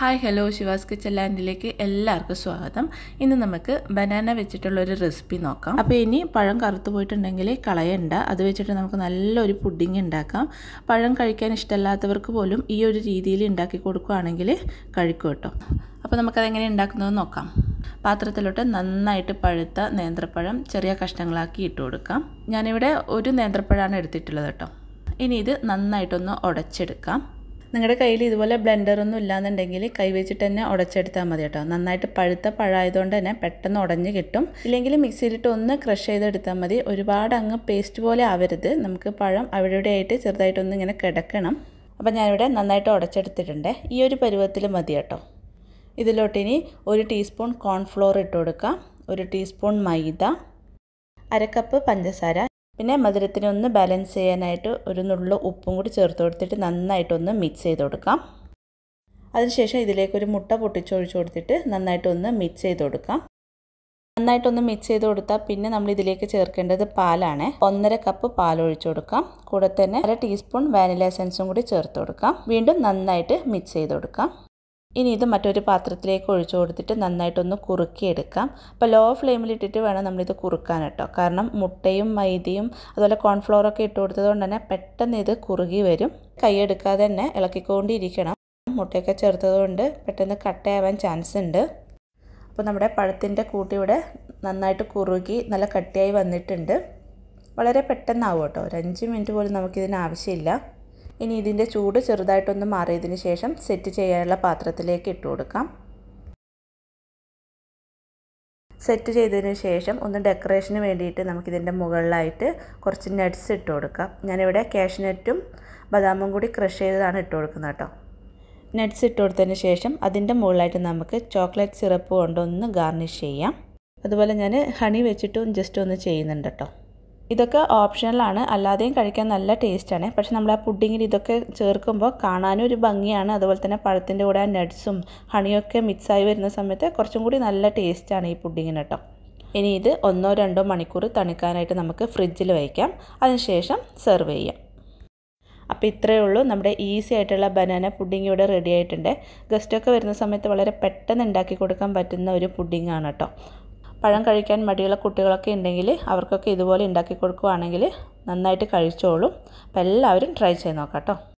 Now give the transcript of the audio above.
hi hello Shivas kitchen ലാൻഡിലേക്ക് എല്ലാവർക്കും സ്വാഗതം ഇന്ന് നമുക്ക് ബനാന വെച്ചിട്ടുള്ള ഒരു റെസിപ്പി നോക്കാം അപ്പോൾ ഇനി പഴം കറുത്തു പോയിട്ടുണ്ടെങ്കിൽ കളയണ്ട അത് വെച്ചിട്ട് നമുക്ക് നല്ലൊരു പുഡിങ് ഉണ്ടാക്കാം പഴം കഴിക്കാൻ ഇഷ്ടമല്ലാത്തവർക്ക് പോലും ഈ ഒരു രീതിയിൽ ഉണ്ടാക്കി കൊടുക്കുകയാണെങ്കിൽ കഴിക്കും കേട്ടോ അപ്പോൾ നമുക്കതെങ്ങനെ ഉണ്ടാക്കുന്നത് നോക്കാം പാത്രത്തിലോട്ട് നന്നായിട്ട് പഴുത്ത നേന്ത്രപ്പഴം ചെറിയ കഷ്ണങ്ങളാക്കി ഇട്ട് കൊടുക്കാം ഞാനിവിടെ ഒരു നേന്ത്രപ്പഴമാണ് എടുത്തിട്ടുള്ളത് കേട്ടോ ഇനി ഇത് നന്നായിട്ടൊന്ന് ഉടച്ചെടുക്കാം നിങ്ങളുടെ കയ്യിൽ ഇതുപോലെ ബ്ലെൻഡറൊന്നും ഇല്ലാന്നുണ്ടെങ്കിൽ കൈ വെച്ചിട്ട് തന്നെ ഉടച്ചെടുത്താൽ മതി കേട്ടോ നന്നായിട്ട് പഴുത്ത പഴമായതുകൊണ്ട് തന്നെ പെട്ടെന്ന് ഉടഞ്ഞ് കിട്ടും ഇല്ലെങ്കിൽ മിക്സിയിലിട്ട് ഒന്ന് ക്രഷ് ചെയ്തെടുത്താൽ മതി ഒരുപാട് അങ്ങ് പേസ്റ്റ് പോലെ ആവരുത് നമുക്ക് പഴം അവിടെ ഇവിടെ ആയിട്ട് ചെറുതായിട്ടൊന്ന് ഇങ്ങനെ കിടക്കണം അപ്പോൾ ഞാനിവിടെ നന്നായിട്ട് ഉടച്ചെടുത്തിട്ടുണ്ട് ഈ ഒരു പരുവത്തിൽ മതി കേട്ടോ ഇനി ഒരു ടീസ്പൂൺ കോൺഫ്ലോർ ഇട്ട് കൊടുക്കാം ഒരു ടീസ്പൂൺ മൈദ അര കപ്പ് പഞ്ചസാര പിന്നെ മധുരത്തിന് ഒന്ന് ബാലൻസ് ചെയ്യാനായിട്ട് ഒരു നുള്ള ഉപ്പും കൂടി ചേർത്ത് കൊടുത്തിട്ട് നന്നായിട്ടൊന്ന് മിക്സ് ചെയ്ത് കൊടുക്കാം അതിനുശേഷം ഇതിലേക്കൊരു മുട്ട പൊട്ടിച്ചൊഴിച്ചു കൊടുത്തിട്ട് നന്നായിട്ടൊന്ന് മിക്സ് ചെയ്ത് കൊടുക്കാം നന്നായിട്ടൊന്ന് മിക്സ് ചെയ്ത് കൊടുത്താൽ പിന്നെ നമ്മൾ ഇതിലേക്ക് ചേർക്കേണ്ടത് പാലാണ് ഒന്നര കപ്പ് പാൽ ഒഴിച്ചു കൊടുക്കാം കൂടെ തന്നെ അര ടീസ്പൂൺ വാനില എസൻസും കൂടി ചേർത്ത് കൊടുക്കാം വീണ്ടും നന്നായിട്ട് മിക്സ് ചെയ്ത് കൊടുക്കാം ഇനി ഇത് മറ്റൊരു പാത്രത്തിലേക്ക് ഒഴിച്ചു കൊടുത്തിട്ട് നന്നായിട്ടൊന്ന് കുറുക്കിയെടുക്കാം അപ്പോൾ ലോ ഫ്ലെയിമിലിട്ടിട്ട് വേണം നമ്മളിത് കുറുക്കാൻ കേട്ടോ കാരണം മുട്ടയും മൈദയും അതുപോലെ കോൺഫ്ലോറൊക്കെ ഇട്ട് കൊടുത്തതുകൊണ്ട് തന്നെ പെട്ടെന്ന് ഇത് കുറുകി വരും കൈയെടുക്കാതെ തന്നെ ഇളക്കിക്കൊണ്ടിരിക്കണം മുട്ടയൊക്കെ ചേർത്തത് കൊണ്ട് പെട്ടെന്ന് കട്ടയാവാൻ ചാൻസ് ഉണ്ട് അപ്പോൾ നമ്മുടെ പഴത്തിൻ്റെ കൂട്ടിവിടെ നന്നായിട്ട് കുറുകി നല്ല കട്ടിയായി വന്നിട്ടുണ്ട് വളരെ പെട്ടെന്നാവും കേട്ടോ ഒരു അഞ്ച് മിനിറ്റ് പോലും നമുക്കിതിന് ആവശ്യമില്ല ഇനി ഇതിൻ്റെ ചൂട് ചെറുതായിട്ടൊന്ന് മാറിയതിന് ശേഷം സെറ്റ് ചെയ്യാനുള്ള പാത്രത്തിലേക്ക് ഇട്ട് കൊടുക്കാം സെറ്റ് ചെയ്തതിന് ശേഷം ഒന്ന് ഡെക്കറേഷന് വേണ്ടിയിട്ട് നമുക്കിതിൻ്റെ മുകളിലായിട്ട് കുറച്ച് നട്ട്സ് ഇട്ട് കൊടുക്കാം ഞാനിവിടെ നെറ്റും ബദാമും കൂടി ക്രഷ് ചെയ്തതാണ് ഇട്ട് കൊടുക്കുന്നത് കേട്ടോ നട്ട്സ് ഇട്ട് കൊടുത്തതിന് ശേഷം അതിൻ്റെ മുകളിലായിട്ട് നമുക്ക് ചോക്ലേറ്റ് സിറപ്പ് കൊണ്ടൊന്ന് ഗാർണിഷ് ചെയ്യാം അതുപോലെ ഞാൻ ഹണി വെച്ചിട്ടും ജസ്റ്റ് ഒന്ന് ചെയ്യുന്നുണ്ട് കേട്ടോ ഇതൊക്കെ ഓപ്ഷണലാണ് അല്ലാതെയും കഴിക്കാൻ നല്ല ടേസ്റ്റാണ് പക്ഷെ നമ്മൾ ആ പുഡിങ്ങിൽ ഇതൊക്കെ ചേർക്കുമ്പോൾ കാണാനും ഒരു ഭംഗിയാണ് അതുപോലെ തന്നെ പഴത്തിൻ്റെ കൂടെ ആ നട്ട്സും ഹണിയൊക്കെ മിക്സായി വരുന്ന സമയത്ത് കുറച്ചും കൂടി നല്ല ടേസ്റ്റാണ് ഈ പുഡിങ്ങിന് കേട്ടോ ഇനി ഇത് ഒന്നോ രണ്ടോ മണിക്കൂർ തണുക്കാനായിട്ട് നമുക്ക് ഫ്രിഡ്ജിൽ വയ്ക്കാം അതിനുശേഷം സെർവ് ചെയ്യാം അപ്പോൾ ഇത്രയേ ഉള്ളൂ നമ്മുടെ ഈസി ആയിട്ടുള്ള ബനാന പുഡിംഗ് ഇവിടെ റെഡി ആയിട്ടുണ്ട് ഗസ്റ്റൊക്കെ വരുന്ന സമയത്ത് വളരെ പെട്ടെന്ന് ഉണ്ടാക്കി കൊടുക്കാൻ പറ്റുന്ന ഒരു പുഡിംഗ് ആണ് കേട്ടോ പഴം കഴിക്കാൻ മടിയുള്ള കുട്ടികളൊക്കെ ഉണ്ടെങ്കിൽ അവർക്കൊക്കെ ഇതുപോലെ ഉണ്ടാക്കി കൊടുക്കുവാണെങ്കിൽ നന്നായിട്ട് കഴിച്ചോളും അപ്പോൾ എല്ലാവരും ട്രൈ ചെയ്ത് നോക്കാം കേട്ടോ